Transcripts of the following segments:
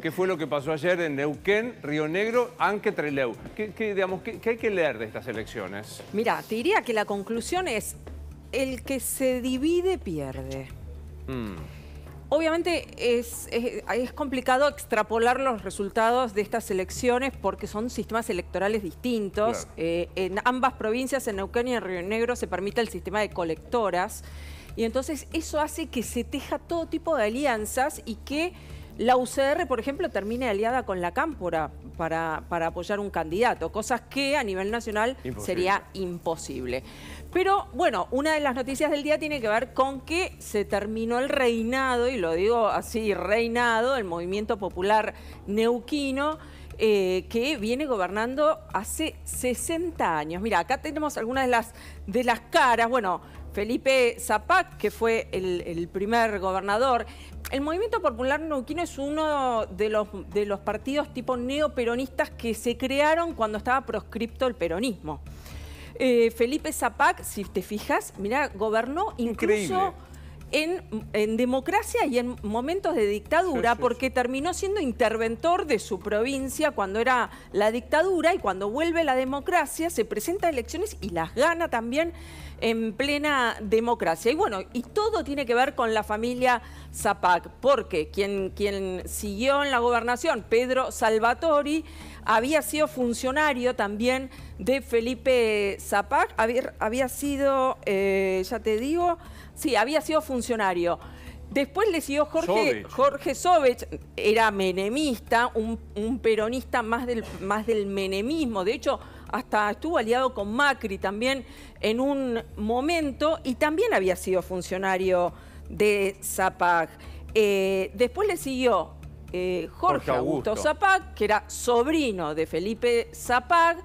qué fue lo que pasó ayer en Neuquén, Río Negro, Anque Treleu. ¿Qué, digamos, qué, hay que leer de estas elecciones? Mira, te diría que la conclusión es, el que se divide pierde. Hmm. Obviamente es, es, complicado extrapolar los resultados de estas elecciones porque son sistemas electorales distintos. Eh, en ambas provincias, en Neuquén y en Río Negro, se permite el sistema de colectoras. Y entonces eso hace que se teja todo tipo de alianzas y que la UCR, por ejemplo, termina aliada con la Cámpora para, para apoyar un candidato, cosas que a nivel nacional sería imposible. Pero bueno, una de las noticias del día tiene que ver con que se terminó el reinado, y lo digo así, reinado, el movimiento popular neuquino. Eh, que viene gobernando hace 60 años. Mira, acá tenemos algunas de las, de las caras. Bueno, Felipe Zapac, que fue el, primer gobernador. El Movimiento Popular Neuquino es uno de los, de los partidos tipo peronistas que se crearon cuando estaba proscripto el peronismo. Eh, Felipe Zapac, si te fijas, mira, gobernó incluso en, democracia y en momentos de dictadura, porque terminó siendo interventor de su provincia cuando era la dictadura y cuando vuelve la democracia se presenta a elecciones y las gana también en plena democracia. Y bueno, y todo tiene que ver con la familia Zapac, porque quien, quien siguió en la gobernación, Pedro Salvatori, había sido funcionario también de Felipe Zapag. había, sido, eh, ya te digo, sí, había sido funcionario. Después le siguió Jorge Sobech, Jorge era menemista, un, peronista más del, más del menemismo. De hecho, hasta estuvo aliado con Macri también en un momento y también había sido funcionario de Zapag. Eh, después le siguió eh, Jorge, Augusto, Zapag, que era sobrino de Felipe Zapag,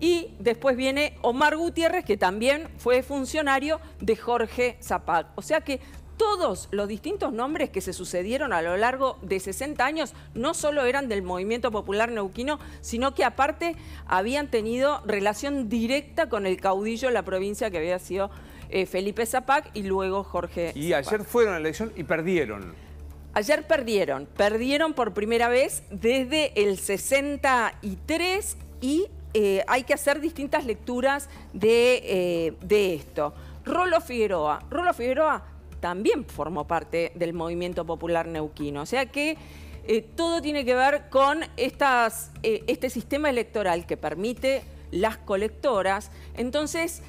y después viene Omar Gutiérrez, que también fue funcionario de Jorge Zapag. O sea que todos los distintos nombres que se sucedieron a lo largo de 60 años no solo eran del movimiento popular neuquino, sino que aparte habían tenido relación directa con el caudillo de la provincia que había sido eh, Felipe Zapac y luego Jorge. Y ayer fueron a la elección y perdieron. Ayer perdieron, perdieron por primera vez desde el 63 y eh, hay que hacer distintas lecturas eh, de, esto. Rolo Figueroa. Rolo Figueroa también formó parte del movimiento popular neuquino. O sea que eh, todo tiene que ver con estas, este sistema electoral que permite las colectoras. Entonces,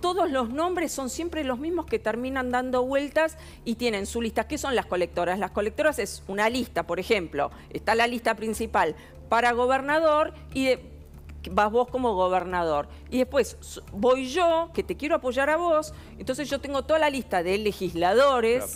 todos los nombres son siempre los mismos que terminan dando vueltas y tienen su lista. ¿Qué son las colectoras? Las colectoras es una lista, por ejemplo. Está la lista principal para gobernador y vas vos como gobernador. Y después voy yo, que te quiero apoyar a vos, entonces yo tengo toda la lista de legisladores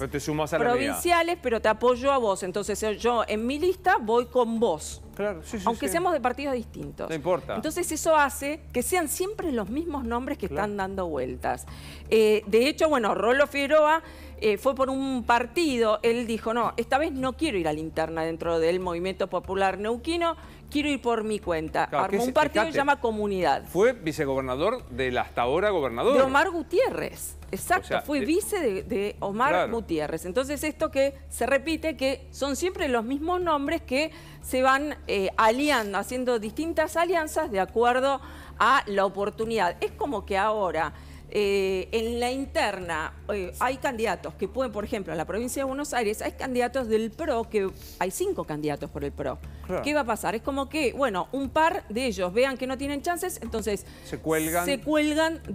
provinciales, pero te apoyo a vos. Entonces eh, yo en mi lista voy con vos. Claro, Aunque seamos de partidos distintos. No importa. Entonces eso hace que sean siempre los mismos nombres que están dando vueltas. Eh, de hecho, bueno, Rolo Figueroa eh, fue por un partido, él dijo, no, esta vez no quiero ir a la interna dentro del Movimiento Popular Neuquino, quiero ir por mi cuenta. Armó un partido que se llama Comunidad. Fue vicegobernador del hasta ahora gobernador. De Omar Gutiérrez, exacto, fue eh, vice de, Omar Gutiérrez. Entonces esto que se repite, que son siempre los mismos nombres que se van eh, aliando, haciendo distintas alianzas de acuerdo a la oportunidad. Es como que ahora... Eh, en la interna eh, hay candidatos que pueden, por ejemplo, en la provincia de Buenos Aires hay candidatos del PRO, que hay cinco candidatos por el PRO. ¿Qué va a pasar? Es como que, bueno, un par de ellos vean que no tienen chances, entonces se cuelgan,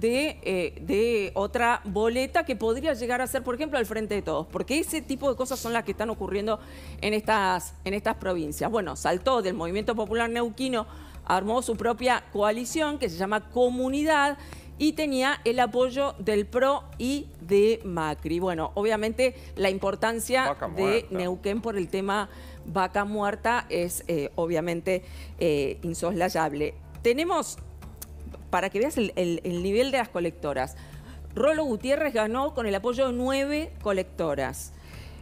eh, de, otra boleta que podría llegar a ser, por ejemplo, al frente de todos, porque ese tipo de cosas son las que están ocurriendo en estas provincias. Bueno, saltó del Movimiento Popular Neuquino, armó su propia coalición que se llama Comunidad y tenía el apoyo del PRO y de Macri. Bueno, obviamente la importancia de Neuquén por el tema vaca muerta es eh, obviamente eh, insoslayable. Tenemos, para que veas el, el nivel de las colectoras, Rolo Gutiérrez ganó con el apoyo de nueve colectoras.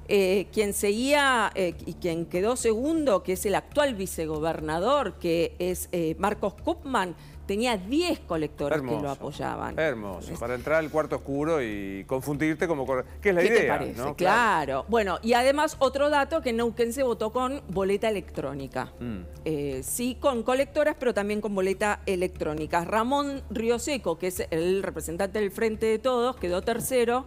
Eh, quien seguía eh, y quien quedó segundo, que es el actual vicegobernador, que es eh, Marcos Kupman, tenía 10 colectores que lo apoyaban. Hermoso, para entrar al cuarto oscuro y confundirte como... ¿Qué es la idea? Te parece? Claro. Bueno, y además otro dato que Neuquén se votó con boleta electrónica. Mm. sí con colectoras, pero también con boleta electrónica. Ramón Rioseco, que es el representante del Frente de Todos, quedó tercero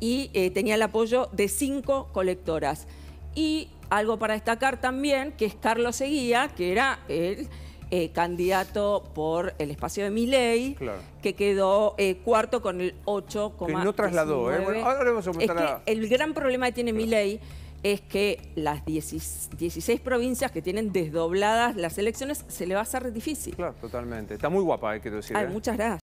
y eh, tenía el apoyo de cinco colectoras. Y algo para destacar también, que es Carlos Seguía, que era el eh, candidato por el espacio de Miley, que quedó eh, cuarto con el ocho que no trasladó. Bueno, ahora vamos a es nada. el gran problema que tiene Miley es que las 16, provincias que tienen desdobladas las elecciones se le va a hacer difícil. Claro, totalmente. Está muy guapa, hay que decirlo. muchas gracias.